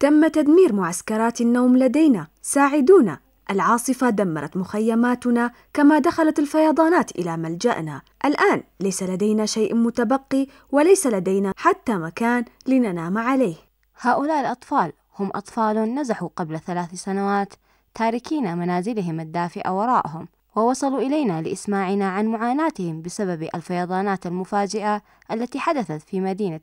تم تدمير معسكرات النوم لدينا ساعدونا العاصفة دمرت مخيماتنا كما دخلت الفيضانات إلى ملجأنا الآن ليس لدينا شيء متبقي وليس لدينا حتى مكان لننام عليه هؤلاء الأطفال هم أطفال نزحوا قبل ثلاث سنوات تاركين منازلهم الدافئة وراءهم ووصلوا إلينا لإسماعنا عن معاناتهم بسبب الفيضانات المفاجئة التي حدثت في مدينة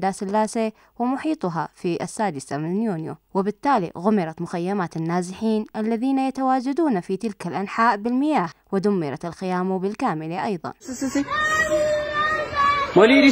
داس اللاسي ومحيطها في السادسة من يونيو وبالتالي غمرت مخيمات النازحين الذين يتواجدون في تلك الأنحاء بالمياه ودمرت الخيام بالكامل أيضا وليري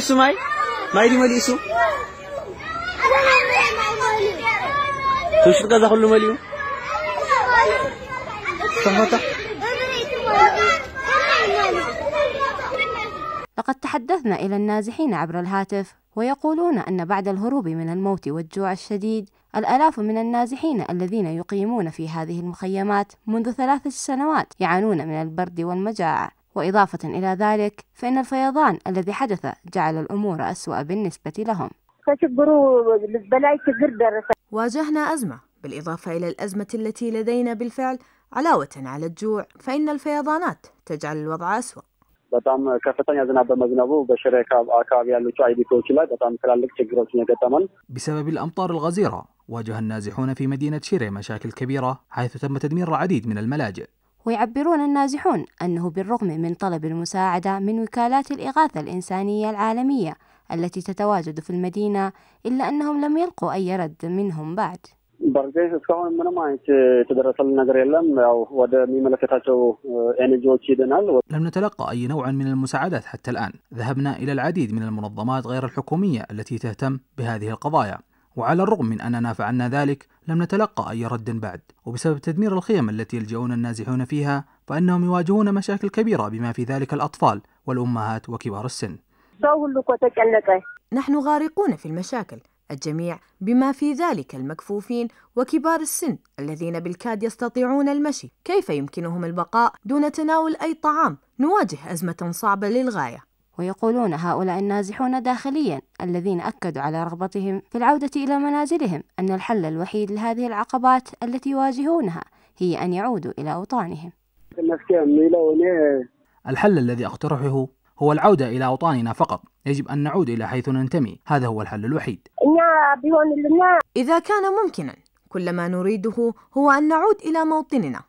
لقد تحدثنا إلى النازحين عبر الهاتف ويقولون أن بعد الهروب من الموت والجوع الشديد الآلاف من النازحين الذين يقيمون في هذه المخيمات منذ ثلاثة سنوات يعانون من البرد والمجاعة وإضافة إلى ذلك فإن الفيضان الذي حدث جعل الأمور أسوأ بالنسبة لهم واجهنا أزمة بالإضافة إلى الأزمة التي لدينا بالفعل علاوة على الجوع فإن الفيضانات تجعل الوضع أسوأ በጣም ከፍተኛ ዝናብ በመዝነቡ በሽሬ አካባቢ ያሉ አይዲፒዎች ላይ በጣም ትላልቅ ችግሮች ነው የገጠመን። بسبب الأمطار الغزيرة واجه النازحون في مدينة شيري مشاكل كبيرة حيث تم تدمير العديد من الملاجئ ويعبرون النازحون أنه بالرغم من طلب المساعدة من وكالات الإغاثة الإنسانية العالمية التي تتواجد في المدينة إلا أنهم لم يلقوا أي رد منهم بعد በእርግጥ እስካሁን ምንም አይነት نجريلم أو ود ያው ወደሚመለከታቸው ኤንጂዎች ሄደናል። لم نتلقى أي نوع من المساعدات حتى الآن ذهبنا إلى العديد من المنظمات غير الحكومية التي تهتم بهذه القضايا وعلى الرغم من أننا فعلنا ذلك لم نتلقى أي رد بعد وبسبب تدمير الخيم التي يلجؤون النازحون فيها فإنهم يواجهون مشاكل كبيرة بما في ذلك الأطفال والأمهات وكبار السن نحن غارقون في المشاكل الجميع بما في ذلك المكفوفين وكبار السن الذين بالكاد يستطيعون المشي كيف يمكنهم البقاء دون تناول أي طعام نواجه أزمة صعبة للغاية ويقولون هؤلاء النازحون داخليا الذين أكدوا على رغبتهم في العودة إلى منازلهم أن الحل الوحيد لهذه العقبات التي يواجهونها هي أن يعودوا إلى أوطانهم الحل الذي أقترحه هو العودة إلى أوطاننا فقط يجب أن نعود إلى حيث ننتمي هذا هو الحل الوحيد إذا كان ممكنا كل ما نريده هو أن نعود إلى موطننا